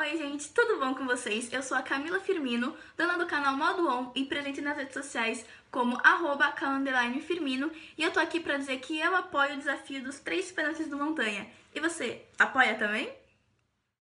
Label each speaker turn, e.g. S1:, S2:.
S1: Oi, gente, tudo bom com vocês? Eu sou a Camila Firmino, dona do canal Modo On e presente nas redes sociais como arroba Firmino, e eu tô aqui para dizer que eu apoio o desafio dos três pênaltis do Montanha. E você, apoia também?